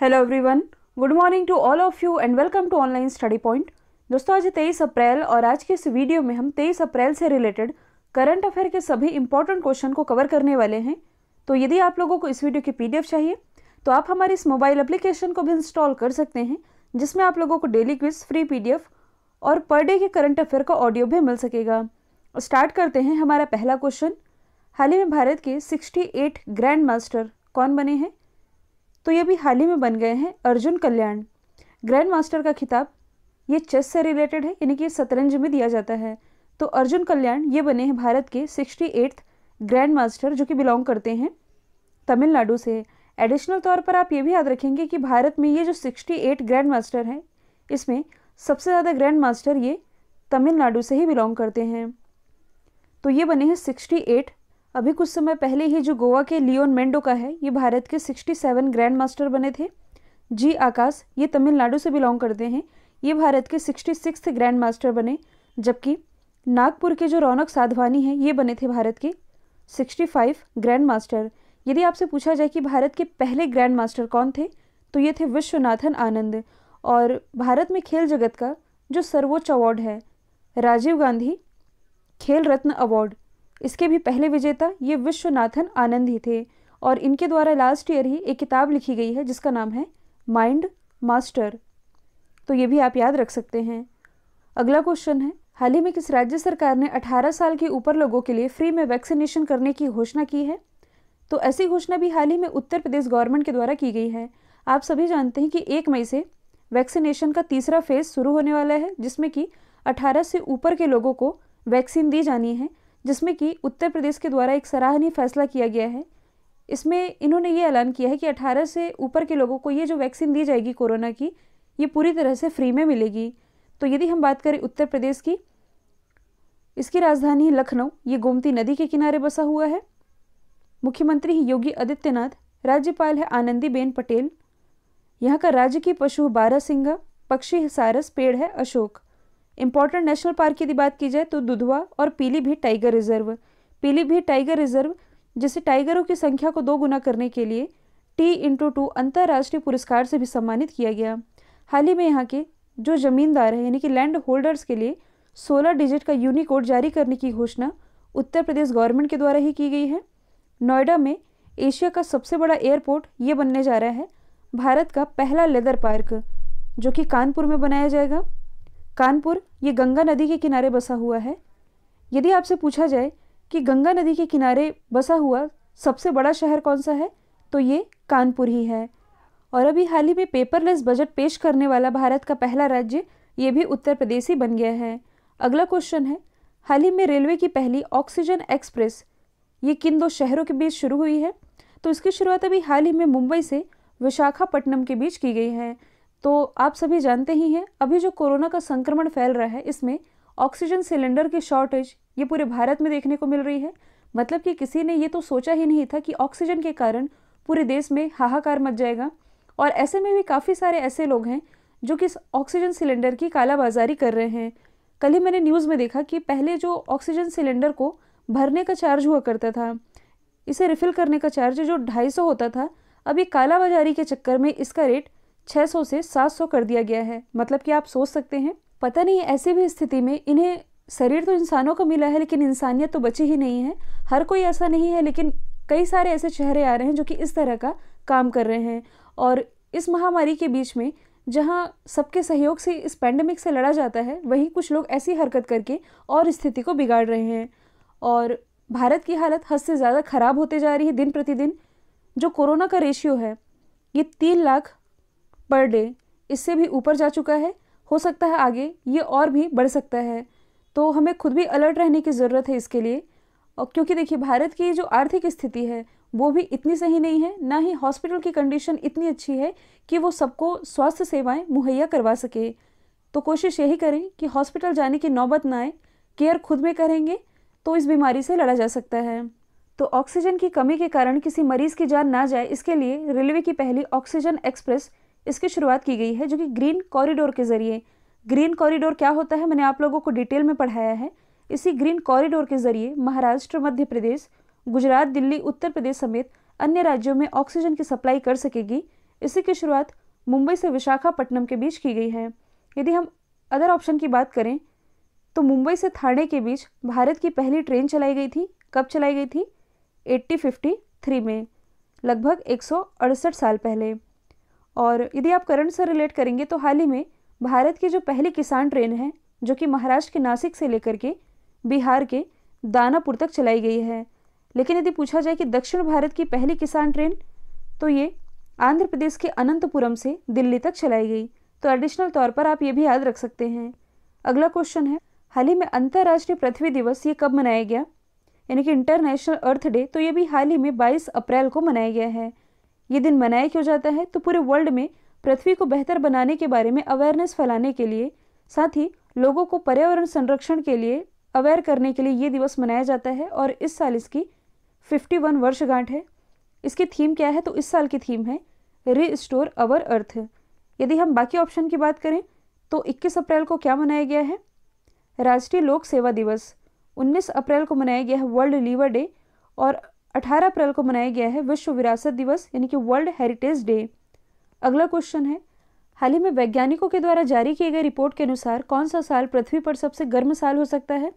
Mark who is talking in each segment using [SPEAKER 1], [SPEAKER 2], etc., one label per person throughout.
[SPEAKER 1] hello everyone good morning to all of you and welcome to online study point दोस्तों आज 23 अप्रैल और आज के इस वीडियो में हम 23 अप्रैल से रिलेटेड करंट अफेयर के सभी इंपॉर्टेंट क्वेश्चन को कवर करने वाले हैं तो यदि आप लोगों को इस वीडियो की पी चाहिए तो आप हमारे इस मोबाइल एप्लीकेशन को भी इंस्टॉल कर सकते हैं जिसमें आप लोगों को डेली क्विज फ्री पी और पर डे के करंट अफेयर का ऑडियो भी मिल सकेगा स्टार्ट तो करते हैं हमारा पहला क्वेश्चन हाल ही में भारत के सिक्सटी ग्रैंड मास्टर कौन बने हैं तो ये भी हाल ही में बन गए हैं अर्जुन कल्याण ग्रैंड मास्टर का खिताब ये चेस से रिलेटेड है यानी कि ये शतरंज में दिया जाता है तो अर्जुन कल्याण ये बने हैं भारत के सिक्सटी एट्थ ग्रैंड मास्टर जो कि बिलोंग करते हैं तमिलनाडु से एडिशनल तौर पर आप ये भी याद रखेंगे कि भारत में ये जो सिक्सटी एट ग्रैंड मास्टर हैं इसमें सबसे ज़्यादा ग्रैंड मास्टर ये तमिलनाडु से ही बिलोंग करते हैं तो ये बने हैं सिक्सटी एट अभी कुछ समय पहले ही जो गोवा के लियोन मेंडो का है ये भारत के 67 ग्रैंड मास्टर बने थे जी आकाश ये तमिलनाडु से बिलोंग करते हैं ये भारत के सिक्सटी सिक्स ग्रैंड मास्टर बने जबकि नागपुर के जो रौनक साधवानी हैं ये बने थे भारत के 65 ग्रैंड मास्टर यदि आपसे पूछा जाए कि भारत के पहले ग्रैंड मास्टर कौन थे तो ये थे विश्वनाथन आनंद और भारत में खेल जगत का जो सर्वोच्च अवार्ड है राजीव गांधी खेल रत्न अवार्ड इसके भी पहले विजेता ये विश्वनाथन आनंद ही थे और इनके द्वारा लास्ट ईयर ही एक किताब लिखी गई है जिसका नाम है माइंड मास्टर तो ये भी आप याद रख सकते हैं अगला क्वेश्चन है हाल ही में किस राज्य सरकार ने 18 साल के ऊपर लोगों के लिए फ्री में वैक्सीनेशन करने की घोषणा की है तो ऐसी घोषणा भी हाल ही में उत्तर प्रदेश गवर्नमेंट के द्वारा की गई है आप सभी जानते हैं कि एक मई से वैक्सीनेशन का तीसरा फेज शुरू होने वाला है जिसमें कि 18 से ऊपर के लोगों को वैक्सीन दी जानी है जिसमें कि उत्तर प्रदेश के द्वारा एक सराहनीय फैसला किया गया है इसमें इन्होंने ये ऐलान किया है कि 18 से ऊपर के लोगों को ये जो वैक्सीन दी जाएगी कोरोना की ये पूरी तरह से फ्री में मिलेगी तो यदि हम बात करें उत्तर प्रदेश की इसकी राजधानी लखनऊ ये गोमती नदी के किनारे बसा हुआ है मुख्यमंत्री योगी आदित्यनाथ राज्यपाल है आनंदीबेन पटेल यहाँ का राज्य की पशु बारह सिंगा पक्षी है सारस पेड़ है अशोक इंपॉर्टेंट नेशनल पार्क की यदि बात की जाए तो दुधवा और Pilibhit tiger reserve Pilibhit tiger reserve जिसे टाइगरों की संख्या को दो गुना करने के लिए टी इंटू टू अंतर्राष्ट्रीय पुरस्कार से भी सम्मानित किया गया हाल ही में यहाँ के जो जमींदार हैं यानी कि लैंड होल्डर्स के लिए सोलह डिजिट का यूनिकोड जारी करने की घोषणा उत्तर प्रदेश गवर्नमेंट के द्वारा ही की गई है नोएडा में एशिया का सबसे बड़ा एयरपोर्ट ये बनने जा रहा है भारत का पहला लेदर पार्क जो कि कानपुर में बनाया जाएगा कानपुर ये गंगा नदी के किनारे बसा हुआ है यदि आपसे पूछा जाए कि गंगा नदी के किनारे बसा हुआ सबसे बड़ा शहर कौन सा है तो ये कानपुर ही है और अभी हाल ही में पेपरलेस बजट पेश करने वाला भारत का पहला राज्य ये भी उत्तर प्रदेश ही बन गया है अगला क्वेश्चन है हाल ही में रेलवे की पहली ऑक्सीजन एक्सप्रेस ये किन दो शहरों के बीच शुरू हुई है तो इसकी शुरुआत अभी हाल ही में मुंबई से विशाखापट्टनम के बीच की गई है तो आप सभी जानते ही हैं अभी जो कोरोना का संक्रमण फैल रहा है इसमें ऑक्सीजन सिलेंडर की शॉर्टेज ये पूरे भारत में देखने को मिल रही है मतलब कि किसी ने ये तो सोचा ही नहीं था कि ऑक्सीजन के कारण पूरे देश में हाहाकार मच जाएगा और ऐसे में भी काफ़ी सारे ऐसे लोग हैं जो कि ऑक्सीजन सिलेंडर की कालाबाजारी कर रहे हैं कल ही मैंने न्यूज़ में देखा कि पहले जो ऑक्सीजन सिलेंडर को भरने का चार्ज हुआ करता था इसे रिफ़िल करने का चार्ज जो ढाई सौ होता था अभी कालाबाजारी के चक्कर में इसका रेट 600 से 700 कर दिया गया है मतलब कि आप सोच सकते हैं पता नहीं ऐसी भी स्थिति में इन्हें शरीर तो इंसानों को मिला है लेकिन इंसानियत तो बची ही नहीं है हर कोई ऐसा नहीं है लेकिन कई सारे ऐसे चेहरे आ रहे हैं जो कि इस तरह का काम कर रहे हैं और इस महामारी के बीच में जहाँ सबके सहयोग से इस पैंडमिक से लड़ा जाता है वहीं कुछ लोग ऐसी हरकत करके और स्थिति को बिगाड़ रहे हैं और भारत की हालत हद से ज़्यादा ख़राब होते जा रही है दिन प्रतिदिन जो कोरोना का रेशियो है ये तीन लाख पर डे इससे भी ऊपर जा चुका है हो सकता है आगे ये और भी बढ़ सकता है तो हमें खुद भी अलर्ट रहने की ज़रूरत है इसके लिए और क्योंकि देखिए भारत की जो आर्थिक स्थिति है वो भी इतनी सही नहीं है ना ही हॉस्पिटल की कंडीशन इतनी अच्छी है कि वो सबको स्वास्थ्य सेवाएं मुहैया करवा सके तो कोशिश यही करें कि हॉस्पिटल जाने की नौबत ना आए केयर खुद में करेंगे तो इस बीमारी से लड़ा जा सकता है तो ऑक्सीजन की कमी के कारण किसी मरीज की जान ना जाए इसके लिए रेलवे की पहली ऑक्सीजन एक्सप्रेस इसकी शुरुआत की गई है जो कि ग्रीन कॉरिडोर के ज़रिए ग्रीन कॉरिडोर क्या होता है मैंने आप लोगों को डिटेल में पढ़ाया है इसी ग्रीन कॉरिडोर के ज़रिए महाराष्ट्र मध्य प्रदेश गुजरात दिल्ली उत्तर प्रदेश समेत अन्य राज्यों में ऑक्सीजन की सप्लाई कर सकेगी इसी की शुरुआत मुंबई से विशाखापट्टनम के बीच की गई है यदि हम अदर ऑप्शन की बात करें तो मुंबई से थाने के बीच भारत की पहली ट्रेन चलाई गई थी कब चलाई गई थी एट्टी फिफ्टी थ्री में लगभग एक साल पहले और यदि आप करंट से रिलेट करेंगे तो हाल ही में भारत की जो पहली किसान ट्रेन है जो कि महाराष्ट्र के नासिक से लेकर के बिहार के दानापुर तक चलाई गई है लेकिन यदि पूछा जाए कि दक्षिण भारत की पहली किसान ट्रेन तो ये आंध्र प्रदेश के अनंतपुरम से दिल्ली तक चलाई गई तो एडिशनल तौर पर आप ये भी याद रख सकते हैं अगला क्वेश्चन है हाल ही में अंतर्राष्ट्रीय पृथ्वी दिवस ये कब मनाया गया यानी कि इंटरनेशनल अर्थ डे तो ये भी हाल ही में 22 अप्रैल को मनाया गया है ये दिन मनाया क्यों जाता है तो पूरे वर्ल्ड में पृथ्वी को बेहतर बनाने के बारे में अवेयरनेस फैलाने के लिए साथ ही लोगों को पर्यावरण संरक्षण के लिए अवेयर करने के लिए ये दिवस मनाया जाता है और इस साल इसकी 51 वर्षगांठ है इसकी थीम क्या है तो इस साल की थीम है री स्टोर अवर अर्थ यदि हम बाकी ऑप्शन की बात करें तो 21 अप्रैल को क्या मनाया गया है राष्ट्रीय लोक सेवा दिवस 19 अप्रैल को मनाया गया है वर्ल्ड लीवर डे और 18 अप्रैल को मनाया गया है विश्व विरासत दिवस यानी कि वर्ल्ड हेरिटेज डे अगला क्वेश्चन है हाल ही में वैज्ञानिकों के द्वारा जारी किए गए रिपोर्ट के अनुसार कौन सा साल पृथ्वी पर सबसे गर्म साल हो सकता है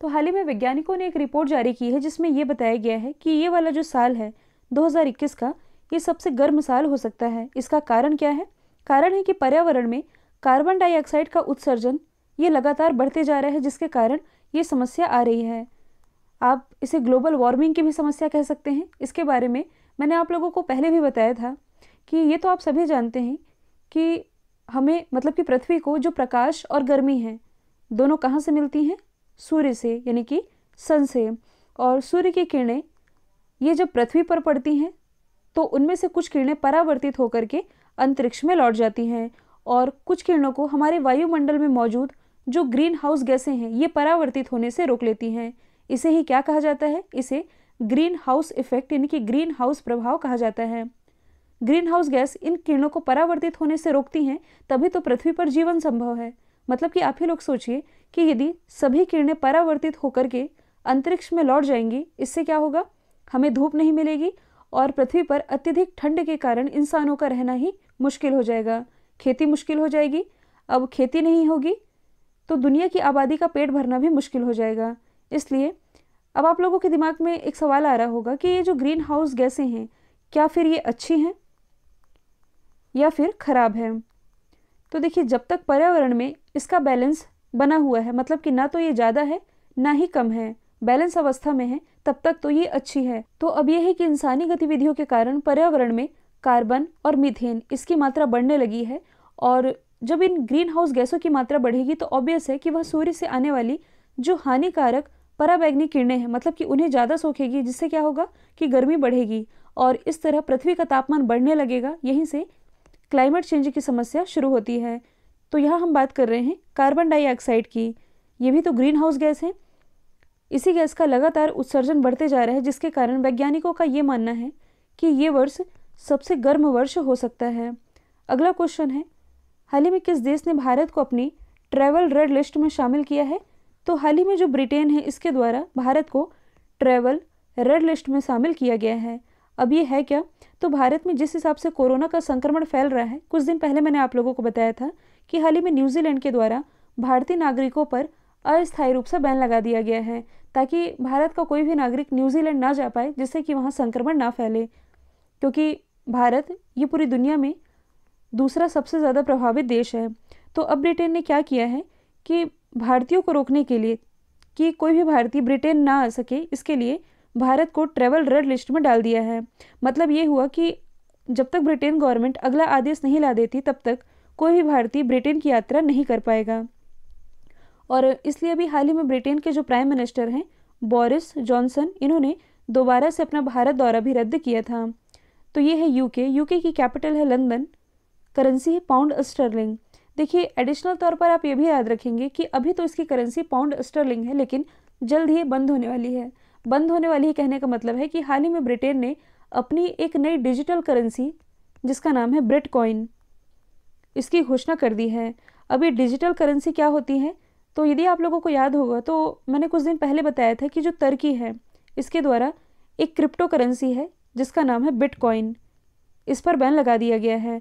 [SPEAKER 1] तो हाल ही में वैज्ञानिकों ने एक रिपोर्ट जारी की है जिसमें यह बताया गया है कि ये वाला जो साल है 2021 का ये सबसे गर्म साल हो सकता है इसका कारण क्या है कारण है कि पर्यावरण में कार्बन डाइऑक्साइड का उत्सर्जन ये लगातार बढ़ते जा रहा है जिसके कारण ये समस्या आ रही है आप इसे ग्लोबल वार्मिंग की भी समस्या कह सकते हैं इसके बारे में मैंने आप लोगों को पहले भी बताया था कि ये तो आप सभी जानते हैं कि हमें मतलब कि पृथ्वी को जो प्रकाश और गर्मी है दोनों कहाँ से मिलती हैं सूर्य से यानी कि सन से और सूर्य की किरणें ये जब पृथ्वी पर पड़ती हैं तो उनमें से कुछ किरणें परावर्तित होकर के अंतरिक्ष में लौट जाती हैं और कुछ किरणों को हमारे वायुमंडल में मौजूद जो ग्रीन हाउस गैसें हैं ये परावर्तित होने से रोक लेती हैं इसे ही क्या कहा जाता है इसे ग्रीन हाउस इफेक्ट यानी कि ग्रीन हाउस प्रभाव कहा जाता है ग्रीन हाउस गैस इन किरणों को परावर्तित होने से रोकती हैं तभी तो पृथ्वी पर जीवन संभव है मतलब कि आप ही लोग सोचिए कि यदि सभी किरणें परावर्तित होकर के अंतरिक्ष में लौट जाएंगी इससे क्या होगा हमें धूप नहीं मिलेगी और पृथ्वी पर अत्यधिक ठंड के कारण इंसानों का रहना ही मुश्किल हो जाएगा खेती मुश्किल हो जाएगी अब खेती नहीं होगी तो दुनिया की आबादी का पेट भरना भी मुश्किल हो जाएगा इसलिए अब आप लोगों के दिमाग में एक सवाल आ रहा होगा कि ये जो ग्रीन हाउस गैसें हैं क्या फिर ये अच्छी हैं या फिर ख़राब है तो देखिए जब तक पर्यावरण में इसका बैलेंस बना हुआ है मतलब कि ना तो ये ज़्यादा है ना ही कम है बैलेंस अवस्था में है तब तक तो ये अच्छी है तो अब यह है कि इंसानी गतिविधियों के कारण पर्यावरण में कार्बन और मीथेन इसकी मात्रा बढ़ने लगी है और जब इन ग्रीन हाउस गैसों की मात्रा बढ़ेगी तो ऑब्वियस है कि वह सूर्य से आने वाली जो हानिकारक पराबैग्नी किरणें हैं मतलब कि उन्हें ज़्यादा सोखेगी जिससे क्या होगा कि गर्मी बढ़ेगी और इस तरह पृथ्वी का तापमान बढ़ने लगेगा यहीं से क्लाइमेट चेंज की समस्या शुरू होती है तो यहाँ हम बात कर रहे हैं कार्बन डाइऑक्साइड की ये भी तो ग्रीन हाउस गैस है इसी गैस का लगातार उत्सर्जन बढ़ते जा रहा है जिसके कारण वैज्ञानिकों का ये मानना है कि ये वर्ष सबसे गर्म वर्ष हो सकता है अगला क्वेश्चन है हाल ही में किस देश ने भारत को अपनी ट्रैवल रेड लिस्ट में शामिल किया है तो हाल ही में जो ब्रिटेन है इसके द्वारा भारत को ट्रैवल रेड लिस्ट में शामिल किया गया है अब ये है क्या तो भारत में जिस हिसाब से कोरोना का संक्रमण फैल रहा है कुछ दिन पहले मैंने आप लोगों को बताया था कि हाल ही में न्यूजीलैंड के द्वारा भारतीय नागरिकों पर अस्थायी रूप से बैन लगा दिया गया है ताकि भारत का कोई भी नागरिक न्यूजीलैंड ना जा पाए जिससे कि वहाँ संक्रमण ना फैले क्योंकि भारत ये पूरी दुनिया में दूसरा सबसे ज़्यादा प्रभावित देश है तो अब ब्रिटेन ने क्या किया है कि भारतीयों को रोकने के लिए कि कोई भी भारतीय ब्रिटेन ना आ सके इसके लिए भारत को ट्रेवल रेड लिस्ट में डाल दिया है मतलब ये हुआ कि जब तक ब्रिटेन गवर्नमेंट अगला आदेश नहीं ला देती तब तक कोई भी भारतीय ब्रिटेन की यात्रा नहीं कर पाएगा और इसलिए अभी हाल ही में ब्रिटेन के जो प्राइम मिनिस्टर हैं बोरिस जॉनसन इन्होंने दोबारा से अपना भारत दौरा भी रद्द किया था तो ये है यूके यूके की कैपिटल है लंदन करेंसी है पाउंड स्टर्लिंग देखिए एडिशनल तौर पर आप ये भी याद रखेंगे कि अभी तो इसकी करेंसी पाउंड स्टर्लिंग है लेकिन जल्द ही बंद होने वाली है बंद होने वाली है कहने का मतलब है कि हाल ही में ब्रिटेन ने अपनी एक नई डिजिटल करेंसी जिसका नाम है ब्रिट कॉइन इसकी घोषणा कर दी है अभी डिजिटल करेंसी क्या होती है तो यदि आप लोगों को याद होगा तो मैंने कुछ दिन पहले बताया था कि जो तर्की है इसके द्वारा एक क्रिप्टो करेंसी है जिसका नाम है बिटकॉइन इस पर बैन लगा दिया गया है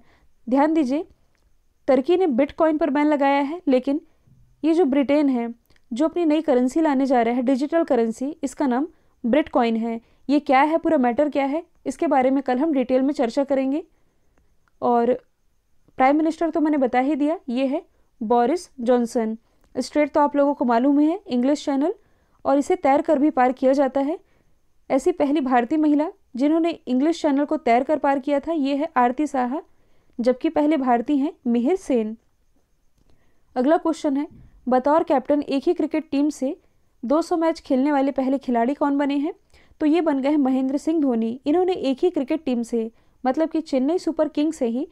[SPEAKER 1] ध्यान दीजिए टर्की ने बिटकॉइन पर बैन लगाया है लेकिन ये जो ब्रिटेन है जो अपनी नई करेंसी लाने जा रहा है डिजिटल करेंसी इसका नाम ब्रिट कॉइन है ये क्या है पूरा मैटर क्या है इसके बारे में कल हम डिटेल में चर्चा करेंगे और प्राइम मिनिस्टर तो मैंने बता ही दिया ये है बोरिस जॉनसन स्ट्रेट तो आप लोगों को मालूम है इंग्लिश चैनल और इसे तैर कर भी पार किया जाता है ऐसी पहली भारतीय महिला जिन्होंने इंग्लिश चैनल को तैर कर पार किया था ये है आरती साहा जबकि पहले भारतीय हैं मिहिर सेन अगला क्वेश्चन है बतौर कैप्टन एक ही क्रिकेट टीम से 200 मैच खेलने वाले पहले खिलाड़ी कौन बने हैं तो ये बन गए हैं महेंद्र सिंह धोनी इन्होंने एक ही क्रिकेट टीम से मतलब कि चेन्नई सुपर किंग से ही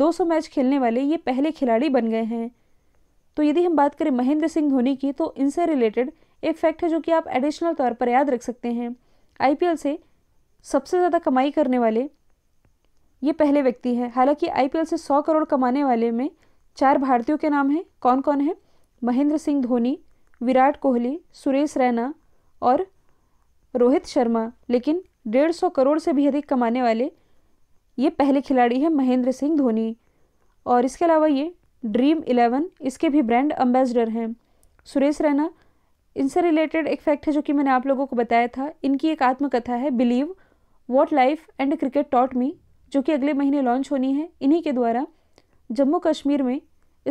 [SPEAKER 1] 200 मैच खेलने वाले ये पहले खिलाड़ी बन गए हैं तो यदि हम बात करें महेंद्र सिंह धोनी की तो इनसे रिलेटेड एक फैक्ट है जो कि आप एडिशनल तौर पर याद रख सकते हैं आईपीएल से सबसे ज़्यादा कमाई करने वाले ये पहले व्यक्ति है हालांकि आईपीएल से 100 करोड़ कमाने वाले में चार भारतीयों के नाम हैं कौन कौन है महेंद्र सिंह धोनी विराट कोहली सुरेश रैना और रोहित शर्मा लेकिन डेढ़ सौ करोड़ से भी अधिक कमाने वाले ये पहले खिलाड़ी हैं महेंद्र सिंह धोनी और इसके अलावा ये ड्रीम इलेवन इसके भी ब्रांड एम्बेसडर हैं सुरेश रैना इनसे रिलेटेड एक फैक्ट है जो कि मैंने आप लोगों को बताया था इनकी एक आत्मकथा है believe what life and cricket taught me जो कि अगले महीने लॉन्च होनी है इन्हीं के द्वारा जम्मू कश्मीर में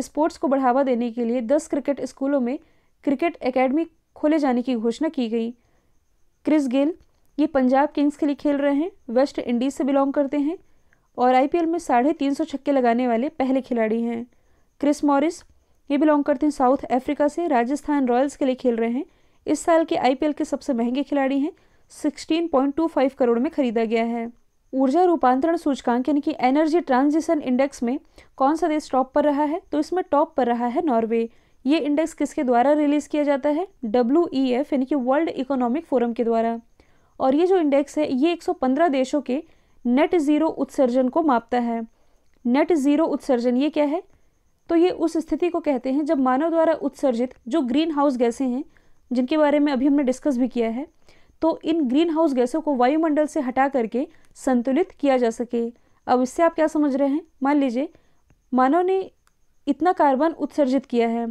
[SPEAKER 1] स्पोर्ट्स को बढ़ावा देने के लिए दस क्रिकेट स्कूलों में क्रिकेट एकेडमी खोले जाने की घोषणा की गई क्रिस गेल ये पंजाब किंग्स के लिए खेल रहे हैं वेस्ट इंडीज से बिलोंग करते हैं और आई में साढ़े तीन सौ छक्के लगाने वाले पहले खिलाड़ी हैं क्रिस मॉरिस ये बिलोंग करते हैं साउथ अफ्रीका से राजस्थान रॉयल्स के लिए खेल रहे हैं इस साल के आई के सबसे महंगे खिलाड़ी हैं सिक्सटीन करोड़ में खरीदा गया है ऊर्जा रूपांतरण सूचकांक यानी कि एनर्जी ट्रांजिशन इंडेक्स में कौन सा देश टॉप पर रहा है तो इसमें टॉप पर रहा है नॉर्वे ये इंडेक्स किसके द्वारा रिलीज किया जाता है डब्ल्यू e यानी कि वर्ल्ड इकोनॉमिक फोरम के द्वारा और ये जो इंडेक्स है ये 115 देशों के नेट ज़ीरो उत्सर्जन को मापता है नेट ज़ीरो उत्सर्जन ये क्या है तो ये उस स्थिति को कहते हैं जब मानव द्वारा उत्सर्जित जो ग्रीन हाउस गैसें हैं जिनके बारे में अभी हमने डिस्कस भी किया है तो इन ग्रीन हाउस गैसों को वायुमंडल से हटा करके संतुलित किया जा सके अब इससे आप क्या समझ रहे हैं मान लीजिए मानव ने इतना कार्बन उत्सर्जित किया है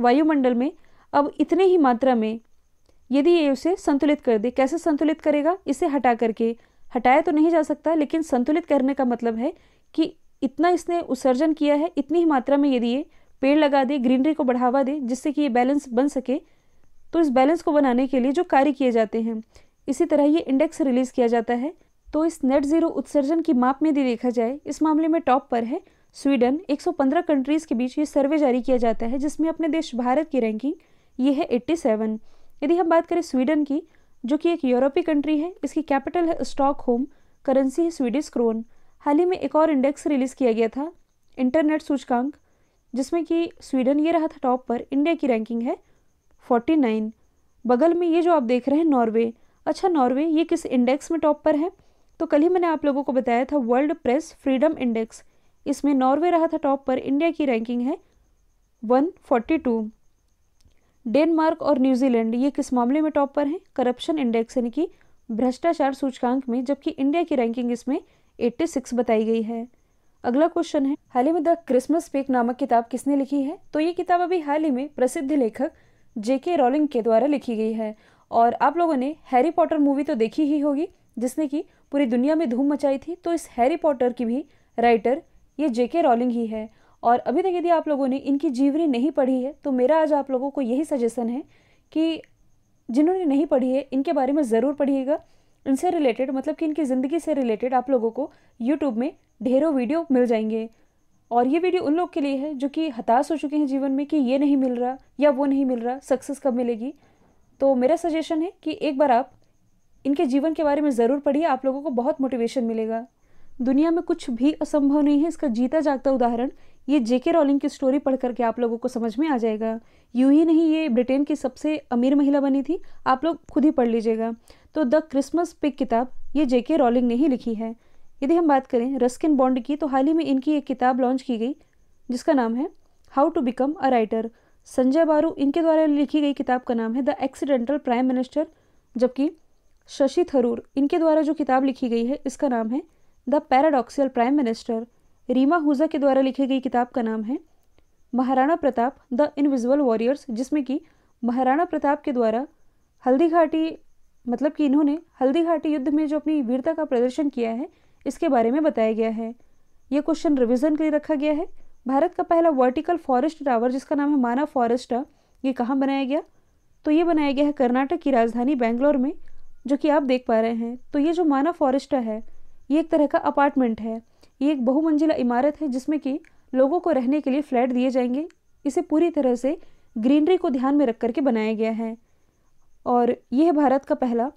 [SPEAKER 1] वायुमंडल में अब इतने ही मात्रा में यदि ये उसे संतुलित कर दे कैसे संतुलित करेगा इसे हटा करके हटाया तो नहीं जा सकता लेकिन संतुलित करने का मतलब है कि इतना इसने उत्सर्जन किया है इतनी ही मात्रा में यदि ये पेड़ लगा दे ग्रीनरी को बढ़ावा दे जिससे कि ये बैलेंस बन सके तो इस बैलेंस को बनाने के लिए जो कार्य किए जाते हैं इसी तरह ये इंडेक्स रिलीज़ किया जाता है तो इस नेट जीरो उत्सर्जन की माप में यदि देखा जाए इस मामले में टॉप पर है स्वीडन 115 कंट्रीज़ के बीच ये सर्वे जारी किया जाता है जिसमें अपने देश भारत की रैंकिंग ये है एट्टी यदि हम बात करें स्वीडन की जो कि एक यूरोपीय कंट्री है इसकी कैपिटल है स्टॉक होम करेंसी है स्वीडिश क्रोन हाल ही में एक और इंडेक्स रिलीज़ किया गया था इंटरनेट सूचकांक जिसमें कि स्वीडन ये रहा था टॉप पर इंडिया की रैंकिंग है 49 बगल में ये जो आप देख रहे हैं नॉर्वे अच्छा नॉर्वे ये किस इंडेक्स में टॉप पर है तो कल ही मैंने आप लोगों को बताया था वर्ल्ड प्रेस फ्रीडम इंडेक्स इसमें नॉर्वे रहा था टॉप पर इंडिया की रैंकिंग है 142 डेनमार्क और न्यूजीलैंड ये किस मामले में टॉप पर हैं करप्शन इंडेक्स यानी कि भ्रष्टाचार सूचकांक में जबकि इंडिया की रैंकिंग इसमें 86 बताई गई है अगला क्वेश्चन है हाल ही में द क्रिसमस पेक नामक किताब किसने लिखी है तो ये किताब अभी हाल ही में प्रसिद्ध लेखक जेके रॉलिंग के द्वारा लिखी गई है और आप लोगों ने हैरी पॉटर मूवी तो देखी ही होगी जिसने कि पूरी दुनिया में धूम मचाई थी तो इस हैरी पॉटर की भी राइटर ये जे के रॉलिंग ही है और अभी तक यदि आप लोगों ने इनकी जीवनी नहीं पढ़ी है तो मेरा आज आप लोगों को यही सजेशन है कि जिन्होंने नहीं पढ़ी है इनके बारे में ज़रूर पढ़िएगा इनसे रिलेटेड मतलब कि इनकी ज़िंदगी से रिलेटेड आप लोगों को यूट्यूब में ढेरों वीडियो मिल जाएंगे और ये वीडियो उन लोग के लिए है जो कि हताश हो चुके हैं जीवन में कि ये नहीं मिल रहा या वो नहीं मिल रहा सक्सेस कब मिलेगी तो मेरा सजेशन है कि एक बार आप इनके जीवन के बारे में ज़रूर पढ़िए आप लोगों को बहुत मोटिवेशन मिलेगा दुनिया में कुछ भी असंभव नहीं है इसका जीता जागता उदाहरण ये जेके रॉलिंग की स्टोरी पढ़ करके आप लोगों को समझ में आ जाएगा यूं ही नहीं ये ब्रिटेन की सबसे अमीर महिला बनी थी आप लोग खुद ही पढ़ लीजिएगा तो द क्रिसमस पिक किताब ये जेके रॉलिंग ने ही लिखी है यदि हम बात करें रस्किन बॉन्ड की तो हाल ही में इनकी एक किताब लॉन्च की गई जिसका नाम है how to become a writer Sanjay Baru इनके द्वारा लिखी गई किताब का नाम है द एक्सीडेंटल प्राइम मिनिस्टर जबकि शशि थरूर इनके द्वारा जो किताब लिखी गई है इसका नाम है the paradoxical prime minister Reema Huja के द्वारा लिखी गई किताब का नाम है Maharana Pratap the invincible warriors जिसमें कि महाराणा प्रताप के द्वारा हल्दी घाटी मतलब कि इन्होंने हल्दी घाटी युद्ध में जो अपनी वीरता का प्रदर्शन किया है इसके बारे में बताया गया है ये क्वेश्चन रिविजन के लिए रखा गया है भारत का पहला वर्टिकल फॉरेस्ट टावर जिसका नाम है माना फॉरेस्टा ये कहाँ बनाया गया तो ये बनाया गया है कर्नाटक की राजधानी बेंगलोर में जो कि आप देख पा रहे हैं तो ये जो माना फॉरेस्ट है ये एक तरह का अपार्टमेंट है ये एक बहुमंजिला इमारत है जिसमें कि लोगों को रहने के लिए फ्लैट दिए जाएंगे इसे पूरी तरह से ग्रीनरी को ध्यान में रख करके बनाया गया है और ये है भारत का पहला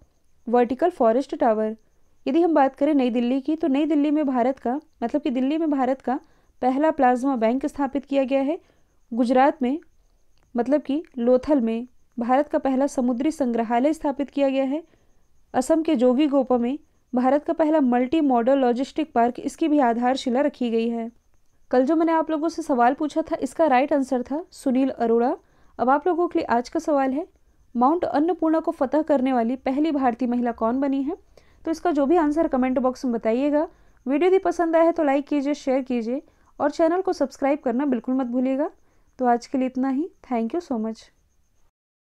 [SPEAKER 1] वर्टिकल फॉरेस्ट टावर यदि हम बात करें नई दिल्ली की तो नई दिल्ली में भारत का मतलब कि दिल्ली में भारत का पहला प्लाज्मा बैंक स्थापित किया गया है गुजरात में मतलब कि लोथल में भारत का पहला समुद्री संग्रहालय स्थापित किया गया है असम के जोगी गोपा में भारत का पहला मल्टी मॉडल लॉजिस्टिक पार्क इसकी भी आधारशिला रखी गई है कल जो मैंने आप लोगों से सवाल पूछा था इसका राइट आंसर था सुनील अरोड़ा अब आप लोगों के लिए आज का सवाल है माउंट अन्नपूर्णा को फतह करने वाली पहली भारतीय महिला कौन बनी है तो इसका जो भी आंसर कमेंट बॉक्स में बताइएगा वीडियो यदि पसंद आया है तो लाइक कीजिए शेयर कीजिए और चैनल को सब्सक्राइब करना बिल्कुल मत भूलिएगा तो आज के लिए इतना ही थैंक यू सो मच